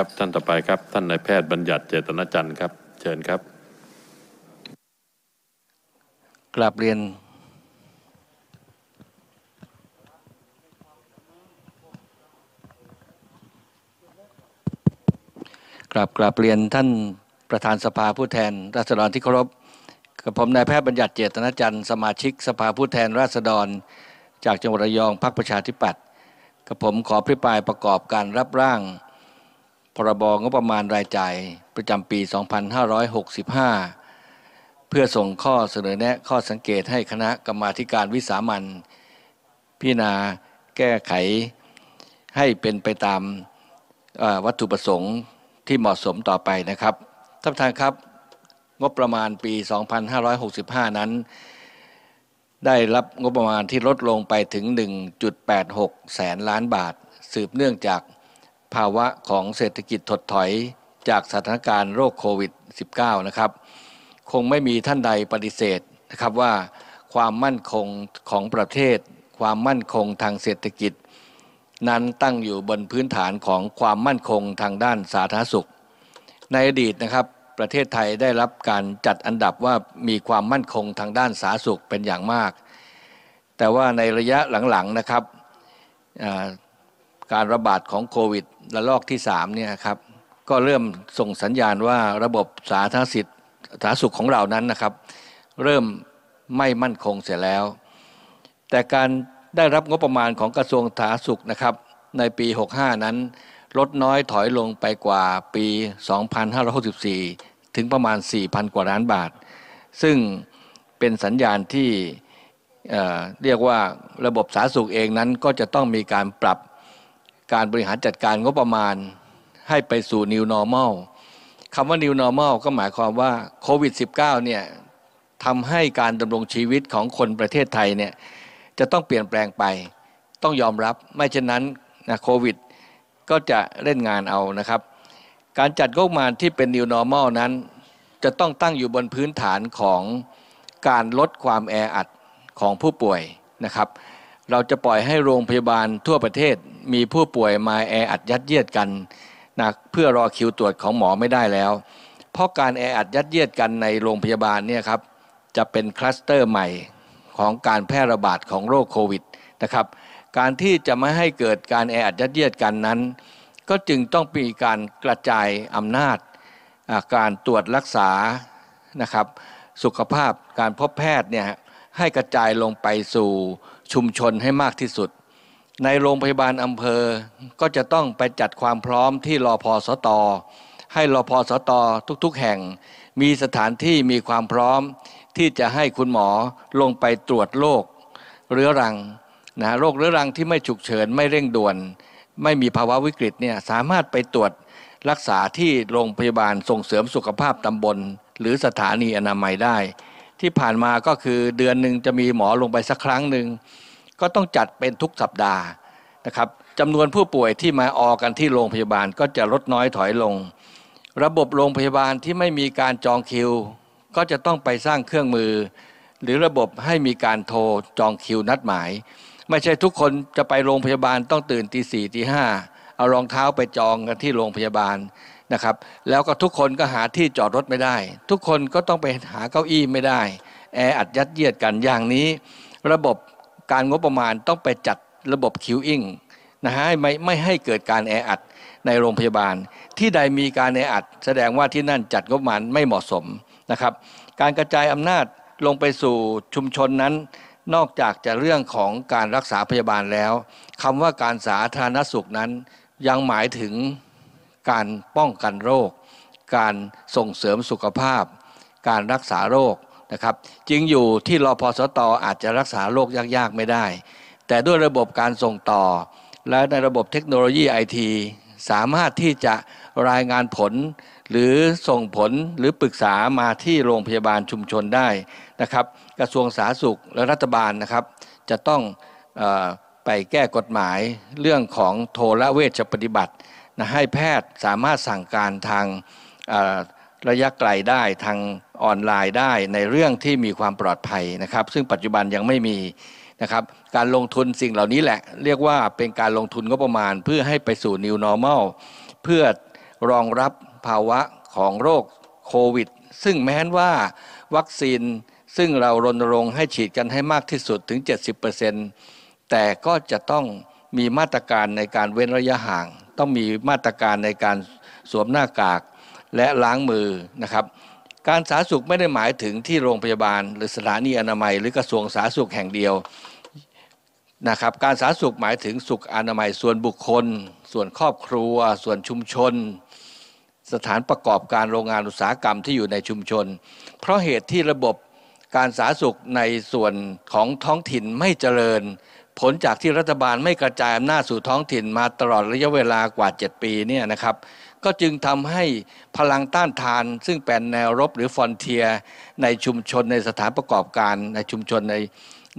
ครับท่านต่อไปครับท่านนายแพทย์บัญญัติเจตนาจันทร์ครับ เชิญครับกราบเรียนกราบกราบเรียนท่านประธานสภาผู้แทน ราษฎรที่เคารพกับผมนายแพทย์บัญญัติเจตนาจันทร์สมาชิกสภาผู้แทนราษฎรจากจังหวัดระยองพรรคประชาธิปัตย์กับผมขอพิปรายประกอบการรับร่างพรบงบประมาณรายจ่ายประจำปี 2565 เพื่อส่งข้อเสนอแนะข้อสังเกตให้คณะกรรมาการวิสามันพิจารณาแก้ไขให้เป็นไปตามวัตถุประสงค์ที่เหมาะสมต่อไปนะครับท่านประธานครับงบประมาณปี 2565 นั้น ได้รับงบประมาณที่ลดลงไปถึง 1.86 แสนล้านบาทสืบเนื่องจากภาวะของเศรษฐกิจถดถอยจากสถานการณ์โรคโควิด -19 นะครับ คงไม่มีท่านใดปฏิเสธนะครับว่าความมั่นคงของประเทศ ความมั่นคงทางเศรษฐกิจนั้นตั้งอยู่บนพื้นฐานของความมั่นคงทางด้านสาธารณสุข ในอดีตนะครับประเทศไทยได้รับการจัดอันดับว่ามีความมั่นคงทางด้านสาธารณสุขเป็นอย่างมาก แต่ว่าในระยะหลังๆนะครับการระบาดของโควิดระลอกที่3เนี่ยครับก็เริ่มส่งสัญญาณว่าระบบสาธารณสิทธิ์สาธารณสุขของเรานั้นนะครับ เริ่มไม่มั่นคงเสียแล้ว แต่การได้รับงบประมาณของกระทรวงสาธารณสุขนะครับในปี 65 นั้น ลดน้อยถอยลงไปกว่าปี 2564ถึงประมาณ 4,000 กว่าล้านบาท ซึ่งเป็นสัญญาณที่เรียกว่าระบบสาธารณสุขเองนั้นก็จะต้องมีการปรับการบริหารจัดการงบประมาณให้ไปสู่ New Normal คำว่า New Normal ก็หมายความว่าโควิด -19 เนี่ยทำให้การดำรงชีวิตของคนประเทศไทยเนี่ย จะต้องเปลี่ยนแปลงไป ต้องยอมรับไม่เช่นนั้นนะโควิด ก็จะเล่นงานเอานะครับ การจัดงบประมาณที่เป็น New Normal นั้น จะต้องตั้งอยู่บนพื้นฐานของการลดความแออัดของผู้ป่วยนะครับเราจะปล่อยให้โรงพยาบาลทั่วประเทศมีผู้ป่วยมาแออัดยัดเยียดกันนะเพื่อรอคิวตรวจของหมอไม่ได้แล้วเพราะการแออัดยัดเยียดกันในโรงพยาบาลเนี่ยครับจะเป็นคลัสเตอร์ใหม่ของการแพร่ระบาดของโรคโควิดนะครับการที่จะไม่ให้เกิดการแออัดยัดเยียดกันนั้นก็จึงต้องมีการกระจายอำนาจการตรวจรักษานะครับสุขภาพการพบแพทย์เนี่ยให้กระจายลงไปสู่ชุมชนให้มากที่สุดในโรงพยาบาลอำเภอก็จะต้องไปจัดความพร้อมที่รอพอสตอให้รอพอสตอทุกๆแห่ง มีสถานที่มีความพร้อม ที่จะให้คุณหมอลงไปตรวจโรค เรื้อรังนะโรคเรื้อรังที่ไม่ฉุกเฉินไม่เร่งด่วน ไม่มีภาวะวิกฤตเนี่ยสามารถไปตรวจรักษาที่โรงพยาบาลส่งเสริมสุขภาพตำบล หรือสถานีอนามัยได้ ที่ผ่านมาก็คือเดือนหนึ่งจะมีหมอลงไปสักครั้งหนึ่งก็ต้องจัดเป็นทุกสัปดาห์นะครับจำนวนผู้ป่วยที่มาออกันที่โรงพยาบาลก็จะลดน้อยถอยลง ระบบโรงพยาบาลที่ไม่มีการจองคิว ก็จะต้องไปสร้างเครื่องมือ หรือระบบให้มีการโทรจองคิวนัดหมาย ไม่ใช่ทุกคนจะไปโรงพยาบาลต้องตื่นตีสี่ตีห้าเอารองเท้าไปจองกันที่โรงพยาบาลนะครับแล้วก็ทุกคนก็หาที่จอดรถไม่ได้ ทุกคนก็ต้องไปหาเก้าอี้ไม่ได้แออัดยัดเยียดกันอย่างนี้ ระบบการงบประมาณต้องไปจัดระบบคิวอิงนะฮะไม่ไม่ให้เกิดการแออัดในโรงพยาบาล ที่ใดมีการแออัด แสดงว่าที่นั่นจัดงบประมาณไม่เหมาะสมนะครับ การกระจายอำนาจลงไปสู่ชุมชนนั้น นอกจากจะเรื่องของการรักษาพยาบาลแล้ว คำว่าการสาธารณสุขนั้นยังหมายถึงการป้องกันโรค การส่งเสริมสุขภาพ การรักษาโรคนะครับจึงอยู่ที่รอพอสตออาจจะรักษาโรคยาก ๆ ไม่ได้ แต่ด้วยระบบการส่งต่อ และในระบบเทคโนโลยีไอทีสามารถที่จะรายงานผลหรือส่งผลหรือปรึกษามาที่โรงพยาบาลชุมชนได้นะครับกระทรวงสาธารณสุขและรัฐบาลนะครับจะต้องอไปแก้กฎหมายเรื่องของโทรเวชปฏิบัตินะให้แพทย์สามารถสั่งการทางระยะไกลได้ทางออนไลน์ได้ในเรื่องที่มีความปลอดภัยนะครับ ซึ่งปัจจุบันยังไม่มีนะครับการลงทุนสิ่งเหล่านี้แหละ เรียกว่าเป็นการลงทุนงบประมาณเพื่อให้ไปสู่ New Normal เพื่อรองรับภาวะของโรคโควิด ซึ่งแม้นว่าวัคซีนซึ่งเรารณรงค์ให้ฉีดกันให้มากที่สุด ถึง 70%แต่ก็จะต้องมีมาตรการในการเว้นระยะห่าง ต้องมีมาตรการในการสวมหน้ากากและล้างมือนะครับ การสาธารณสุขไม่ได้หมายถึงที่โรงพยาบาล หรือสถานีอนามัย หรือกระทรวงสาธารณสุขแห่งเดียวนะครับ การสาธารณสุขหมายถึงสุขอนามัยส่วนบุคคล ส่วนครอบครัว ส่วนชุมชน สถานประกอบการโรงงานอุตสาหกรรมที่อยู่ในชุมชน เพราะเหตุที่ระบบการสาธารณสุขในส่วนของท้องถิ่นไม่เจริญ ผลจากที่รัฐบาลไม่กระจายอำนาจสู่ท้องถิ่น มาตลอดระยะเวลากว่า7ปีเนี่ยนะครับก็จึงทำให้พลังต้านทาน ซึ่งเป็นแนวรบหรือฟอนเทีย ในชุมชนในสถานประกอบการ ในชุมชนใน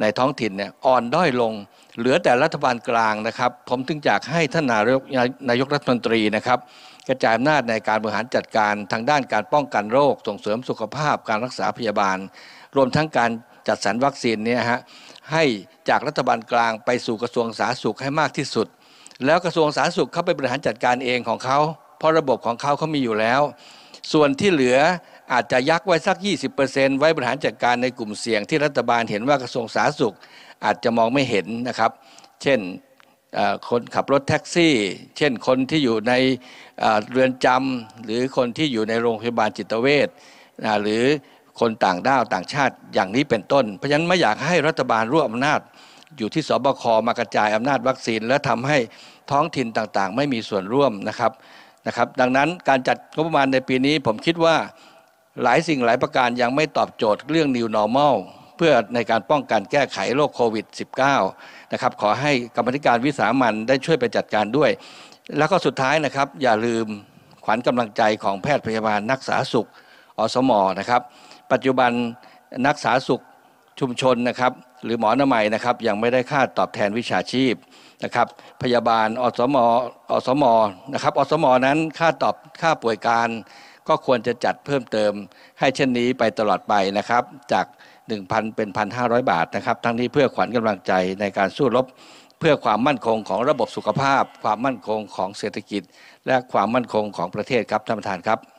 ในท้องถิ่นเนี่ยอ่อนด้อยลงเหลือแต่รัฐบาลกลางนะครับผมถึงอยากให้ท่านนายกนายกรัฐมนตรีนะครับ กระจายอำนาจในการบริหารจัดการทางด้านการป้องกันโรค ส่งเสริมสุขภาพการรักษาพยาบาล รวมทั้งการจัดสรรวัคซีนเนี่ยฮะให้จากรัฐบาลกลางไปสู่กระทรวงสาธารณสุขให้มากที่สุด แล้วกระทรวงสาธารณสุขเข้าไปบริหารจัดการเองของเขาเพราะระบบของเขาเขามีอยู่แล้ว ส่วนที่เหลืออาจจะยักไว้สัก 20%ไว้บริหารจัดการในกลุ่มเสี่ยง ที่รัฐบาลเห็นว่ากระทรวงสาธารณสุขอาจจะมองไม่เห็นนะครับ เช่น คนขับรถแท็กซี่ เช่นคนที่อยู่ในเรือนจำ หรือคนที่อยู่ในโรงพยาบาลจิตเวชหรือคนต่างด้าวต่างชาติ อย่างนี้เป็นต้น เพราะฉะนั้นไม่อยากให้รัฐบาลร่วมอำนาจ อยู่ที่สบคมากระจายอำนาจวัคซีน และทำให้ท้องถิ่นต่างๆ ไม่มีส่วนร่วมนะครับนะครับดังนั้นการจัดงบประมาณในปีนี้ผมคิดว่าหลายสิ่งหลายประการยังไม่ตอบโจทย์เรื่อง New Normal เพื่อในการป้องกันแก้ไขโรคโควิด -19 นะครับขอให้กรรมธิการวิสามันได้ช่วยไปจัดการด้วย แล้วก็สุดท้ายนะครับอย่าลืม ขวัญกำลังใจของแพทย์พยาบาลนักสาธารณสุข อสมนะครับ ปัจจุบันนักสาธารณสุขชุมชนนะครับหรือหมอหน้าใหม่นะครับยังไม่ได้ค่าตอบแทนวิชาชีพนะครับ พยาบาลอสมอสมนะครับอสมนั้นค่าตอบค่าป่วยการก็ควรจะจัดเพิ่มเติมให้เช่นนี้ไปตลอดไปนะครับจาก1,000เป็น1,500บาทนะครับ ทั้งนี้เพื่อขวัญกำลังใจในการสู้รบเพื่อความมั่นคงของระบบสุขภาพ ความมั่นคงของเศรษฐกิจ และความมั่นคงของประเทศครับท่านประธานครับ